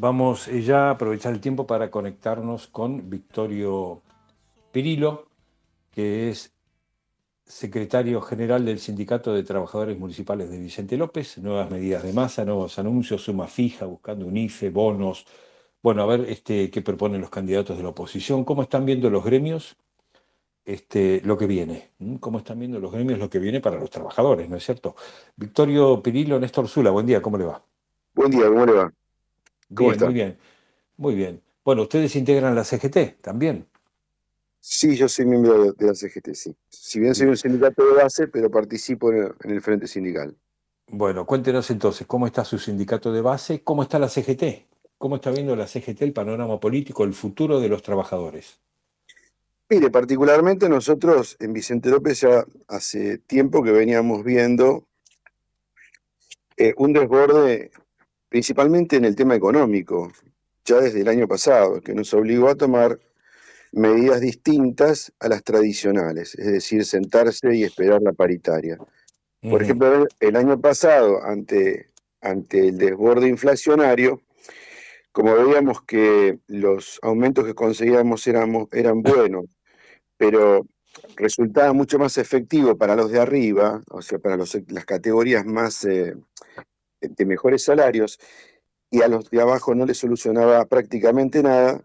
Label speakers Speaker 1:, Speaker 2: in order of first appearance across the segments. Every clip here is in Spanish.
Speaker 1: Vamos eh, ya a aprovechar el tiempo para conectarnos con Victorio Pirillo, que es secretario general del Sindicato de Trabajadores Municipales de Vicente López, nuevas medidas de masa, nuevos anuncios, suma fija, buscando un IFE, bonos. Bueno, a ver este, qué proponen los candidatos de la oposición, cómo están viendo los gremios este, lo que viene, cómo están viendo los gremios lo que viene para los trabajadores, ¿no es cierto? Victorio Pirillo, Néstor Zula, buen día, ¿cómo le va? Buen día, ¿cómo le va? Muy bien, muy bien. Bueno, ustedes integran la CGT también. Sí,
Speaker 2: yo soy miembro de la CGT, sí. Si bien soy un sindicato de base, pero participo en el Frente
Speaker 1: Sindical. Bueno, cuéntenos entonces, ¿cómo está su sindicato de base? ¿Cómo está la CGT? ¿Cómo está viendo la CGT el panorama político, el futuro de los trabajadores? Mire,
Speaker 2: particularmente nosotros en Vicente López ya hace tiempo que veníamos viendo eh, un desborde principalmente en el tema económico, ya desde el año pasado, que nos obligó a tomar medidas distintas a las tradicionales, es decir, sentarse y esperar la paritaria. Por ejemplo, el año pasado, ante, ante el desborde inflacionario, como veíamos que los aumentos que conseguíamos eran buenos, pero resultaba mucho más efectivo para los de arriba, o sea, para las categorías más eh, de mejores salarios y a los de abajo no les solucionaba prácticamente nada,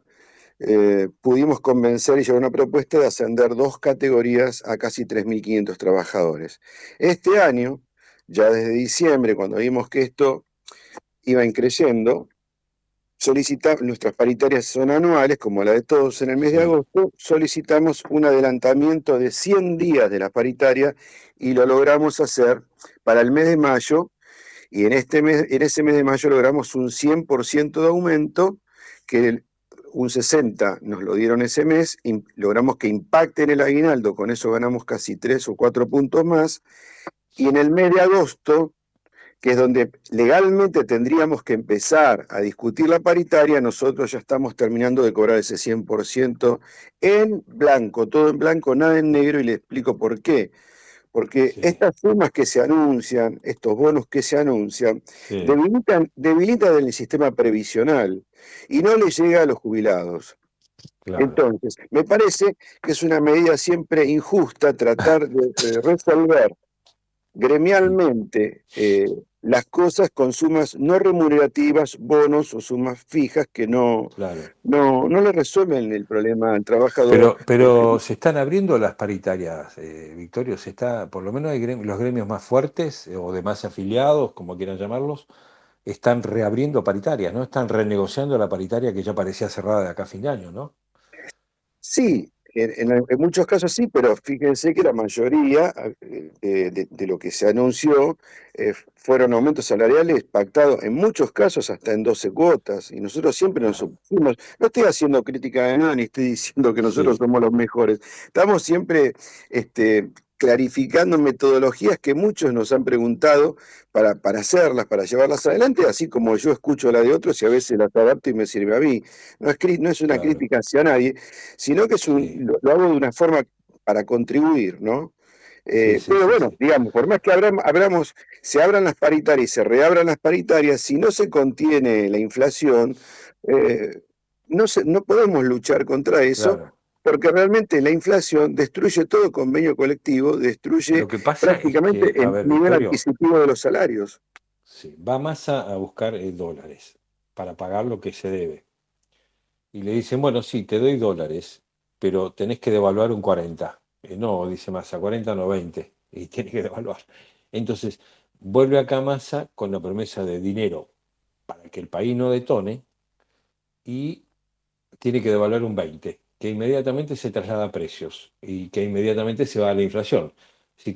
Speaker 2: eh, pudimos convencer y llevar una propuesta de ascender dos categorías a casi 3.500 trabajadores. Este año, ya desde diciembre, cuando vimos que esto iba creciendo, solicitamos, nuestras paritarias son anuales, como la de todos en el mes de agosto, solicitamos un adelantamiento de 100 días de la paritaria y lo logramos hacer para el mes de mayo y en, este mes, en ese mes de mayo logramos un 100% de aumento, que un 60 nos lo dieron ese mes, y logramos que impacte en el aguinaldo, con eso ganamos casi 3 o 4 puntos más. Y en el mes de agosto, que es donde legalmente tendríamos que empezar a discutir la paritaria, nosotros ya estamos terminando de cobrar ese 100% en blanco, todo en blanco, nada en negro, y le explico por qué porque estas sumas que se anuncian, estos bonos que se anuncian, debilitan, debilitan, el sistema previsional y no le llega a los jubilados. Entonces, me parece que es una medida siempre injusta tratar de, resolver gremialmente eh, las cosas con sumas no remunerativas, bonos o sumas fijas que no, no, no le resuelven el problema al trabajador. Pero,
Speaker 1: pero se están abriendo las paritarias, eh, Victorio, se está, por lo menos hay los gremios más fuertes eh, o de más afiliados, como quieran llamarlos, están reabriendo paritarias, ¿no? Están renegociando la paritaria que ya parecía cerrada de acá a fin de año, ¿no? Sí, en,
Speaker 2: muchos casos sí, pero fíjense que la mayoría eh, de, lo que se anunció eh, fueron aumentos salariales pactados en muchos casos hasta en 12 cuotas, y nosotros siempre nos opusimos. No estoy haciendo crítica de nada, ni estoy diciendo que nosotros somos los mejores. Estamos siempre este, clarificando metodologías que muchos nos han preguntado para, para, hacerlas, para llevarlas adelante, así como yo escucho la de otros y a veces las adapto y me sirve a mí. No es, no es una crítica hacia nadie, sino que es lo, hago de una forma para contribuir, ¿no? Eh, pero bueno, digamos, por más que se abran las paritarias y se reabran las paritarias, si no se contiene la inflación, eh, no, no podemos luchar contra eso porque realmente la inflación destruye todo convenio colectivo, destruye Lo prácticamente el nivel adquisitivo de los salarios.
Speaker 1: Sí, va Massa a buscar eh, dólares para pagar lo que se debe. Y le dicen, bueno, sí, te doy dólares, pero tenés que devaluar un 40. Eh, no, dice Massa, 40 no 20. Y tiene que devaluar. Entonces, vuelve acá Massa con la promesa de dinero para que el país no detone y tiene que devaluar un 20 que inmediatamente se traslada a precios y que inmediatamente se va a la inflación.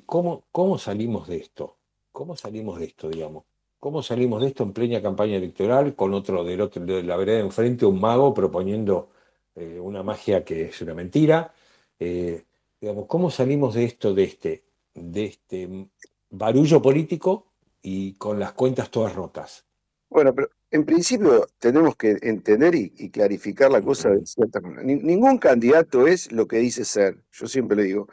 Speaker 1: ¿cómo, ¿Cómo salimos de esto? ¿Cómo salimos de esto, digamos? ¿Cómo salimos de esto en plena campaña electoral con otro del otro de la vereda enfrente, un mago proponiendo eh, una magia que es una mentira? Eh, digamos, ¿cómo salimos de esto, de este, de este barullo político y con las cuentas todas rotas?
Speaker 2: Bueno, pero en principio tenemos que entender y, clarificar la cosa de cierta manera. ningún candidato es lo que dice ser, yo siempre le digo.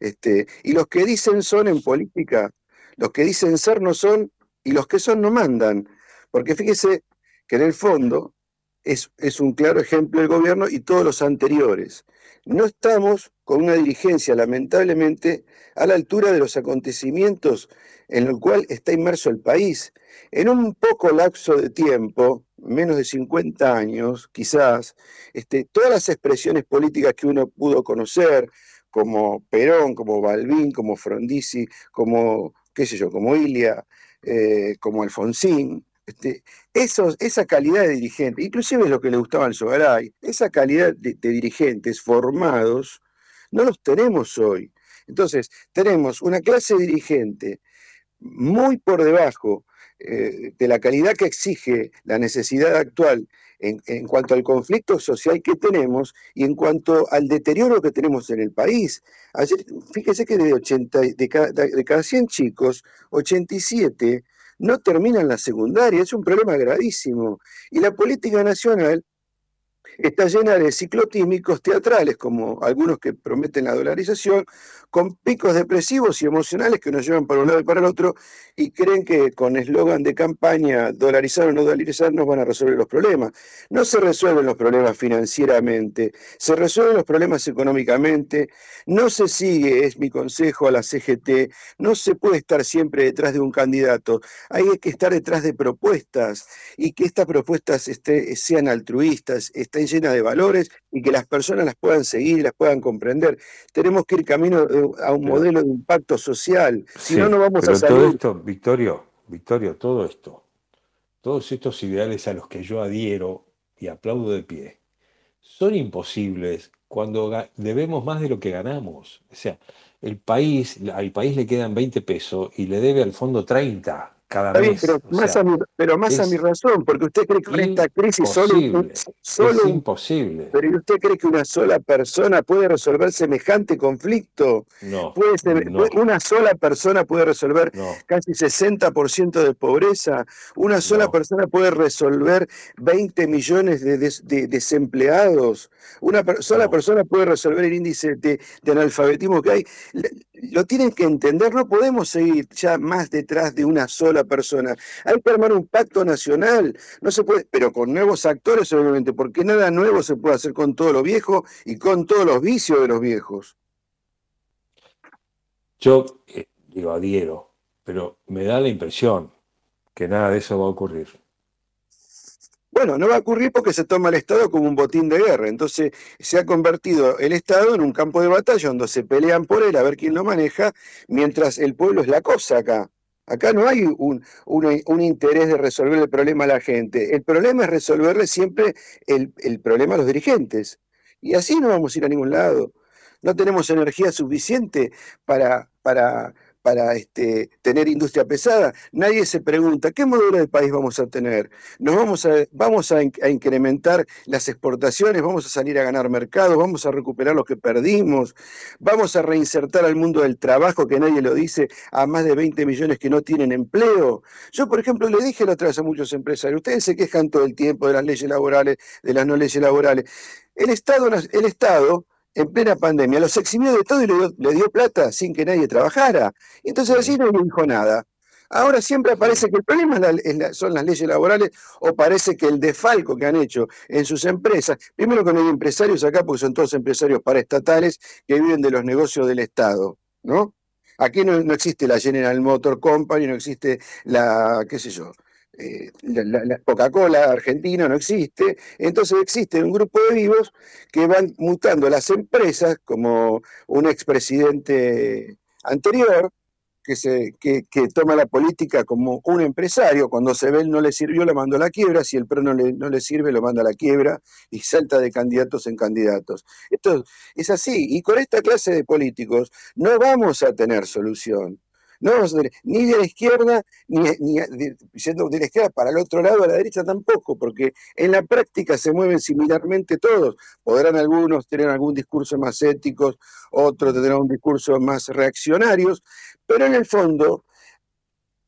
Speaker 2: Este, y los que dicen son en política, los que dicen ser no son, y los que son no mandan. Porque fíjese que en el fondo es, un claro ejemplo del gobierno y todos los anteriores. No estamos con una dirigencia, lamentablemente, a la altura de los acontecimientos en los cuales está inmerso el país. En un poco lapso de tiempo, menos de 50 años, quizás, este, todas las expresiones políticas que uno pudo conocer, como Perón, como Balbín, como Frondizi, como, qué sé yo, como Ilia, eh, como Alfonsín, este, esa calidad de dirigente, inclusive es lo que le gustaba al Sogaray, esa calidad de, dirigentes formados no los tenemos hoy. Entonces, tenemos una clase dirigente muy por debajo eh, de la calidad que exige la necesidad actual en, cuanto al conflicto social que tenemos y en cuanto al deterioro que tenemos en el país. fíjese que de, 80, de cada 100 chicos, 87 no terminan la secundaria, es un problema gravísimo. Y la política nacional está llena de ciclotímicos teatrales, como algunos que prometen la dolarización, con picos depresivos y emocionales que nos llevan para un lado y para el otro y creen que con eslogan de campaña, dolarizar o no dolarizar, nos van a resolver los problemas. No se resuelven los problemas financieramente, se resuelven los problemas económicamente, no se sigue, es mi consejo a la CGT, no se puede estar siempre detrás de un candidato, hay que estar detrás de propuestas y que estas propuestas este, sean altruistas, estén llenas de valores y que las personas las puedan seguir, las puedan comprender. Tenemos que ir camino eh, a un modelo de impacto social, si no, no vamos a salir. Todo
Speaker 1: esto, Victorio, Victorio, todo esto, todos estos ideales a los que yo adhiero y aplaudo de pie, son imposibles cuando debemos más de lo que ganamos. O sea, el país, al país le quedan 20 pesos y le debe al fondo 30 pero, más, a
Speaker 2: mi, razón, porque usted cree que con esta crisis solo,
Speaker 1: imposible.
Speaker 2: Pero usted cree que una sola persona puede resolver semejante conflicto. Puede Una sola persona puede resolver casi 60% de pobreza. Una sola persona puede resolver 20 millones de, desempleados. Una sola persona puede resolver el índice de, de analfabetismo que hay lo tienen que entender, no podemos seguir ya más detrás de una sola persona. Hay que armar un pacto nacional, no se puede, pero con nuevos actores obviamente, porque nada nuevo se puede hacer con todo lo viejo y con todos los vicios de los viejos.
Speaker 1: Yo eh, digo, adhiero, pero me da la impresión que nada de eso va a ocurrir.
Speaker 2: Bueno, no va a ocurrir porque se toma el Estado como un botín de guerra. Entonces se ha convertido el Estado en un campo de batalla donde se pelean por él a ver quién lo maneja, mientras el pueblo es la cosa acá. Acá no hay un, interés de resolver el problema a la gente. El problema es resolverle siempre el, el problema a los dirigentes. Y así no vamos a ir a ningún lado. No tenemos energía suficiente para, para para este, tener industria pesada, nadie se pregunta qué modelo de país vamos a tener. Nos vamos a, vamos a, incrementar las exportaciones, vamos a salir a ganar mercados, vamos a recuperar lo que perdimos, vamos a reinsertar al mundo del trabajo, que nadie lo dice, a más de 20 millones que no tienen empleo. Yo, por ejemplo, le dije la otra vez a muchos empresarios, ustedes se quejan todo el tiempo de las leyes laborales, de las no leyes laborales. El Estado, el Estado en plena pandemia, los eximió de todo y le dio, plata sin que nadie trabajara. Entonces así no le dijo nada. Ahora siempre parece que el problema son las leyes laborales o parece que el desfalco que han hecho en sus empresas, primero con hay empresarios acá porque son todos empresarios paraestatales que viven de los negocios del Estado, ¿no? Aquí no existe la General Motor Company, no existe la, qué sé yo, eh, la, Coca-Cola argentina no existe, entonces existe un grupo de vivos que van mutando las empresas, como un expresidente anterior, que, se, toma la política como un empresario, cuando se ve no le sirvió, lo manda a la quiebra, si el PRO no le, no le sirve, lo manda a la quiebra y salta de candidatos en candidatos. Esto es así, y con esta clase de políticos no vamos a tener solución no ni de la izquierda, ni, ni de, la izquierda para el otro lado, a la derecha tampoco, porque en la práctica se mueven similarmente todos. Podrán algunos tener algún discurso más ético, otros tendrán un discurso más reaccionarios, pero en el fondo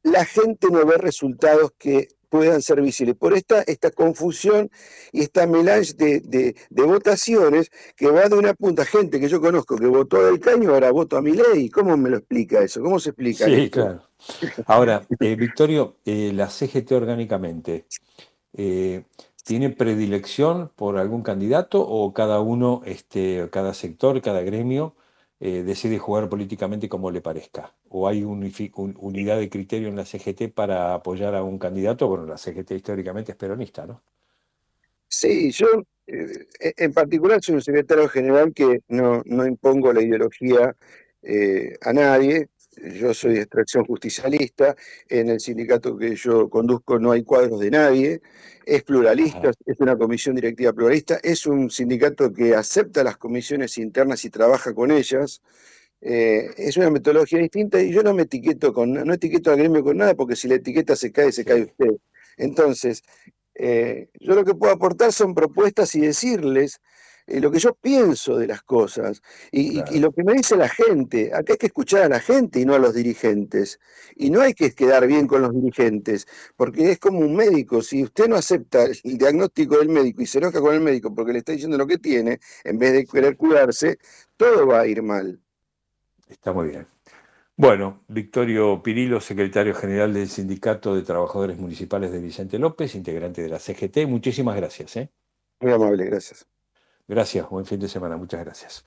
Speaker 2: la gente no ve resultados que puedan ser visibles. Por esta, esta confusión y esta melange de, votaciones que va de una punta, gente que yo conozco que votó del caño, ahora voto a mi ley. ¿Cómo me lo explica eso? ¿Cómo se explica sí, claro.
Speaker 1: Ahora, eh, Victorio, eh, la CGT orgánicamente, eh, ¿tiene predilección por algún candidato o cada uno, este, cada sector, cada gremio? Eh, decide jugar políticamente como le parezca. O hay un, unidad de criterio en la CGT para apoyar a un candidato. Bueno, la CGT históricamente es peronista, ¿no? Sí, yo eh,
Speaker 2: en particular soy un secretario general que no, no impongo la ideología eh, a nadie yo soy de extracción justicialista, en el sindicato que yo conduzco no hay cuadros de nadie, es pluralista, es una comisión directiva pluralista, es un sindicato que acepta las comisiones internas y trabaja con ellas. Eh, es una metodología distinta y yo no me etiqueto con no etiqueto al gremio con nada porque si la etiqueta se cae, se cae usted. Entonces, eh, yo lo que puedo aportar son propuestas y decirles eh, lo que yo pienso de las cosas y, lo que me dice la gente. Acá hay que escuchar a la gente y no a los dirigentes. Y no hay que quedar bien con los dirigentes, porque es como un médico. Si usted no acepta el diagnóstico del médico y se enoja con el médico porque le está diciendo lo que tiene, en vez de querer curarse, todo va a ir
Speaker 1: mal. Está muy bien. Bueno, Victorio Pirilo, secretario general del Sindicato de Trabajadores Municipales de Vicente López, integrante de la CGT, muchísimas gracias. ¿eh? Muy amable, gracias. Gracias, buen fin de semana, muchas gracias.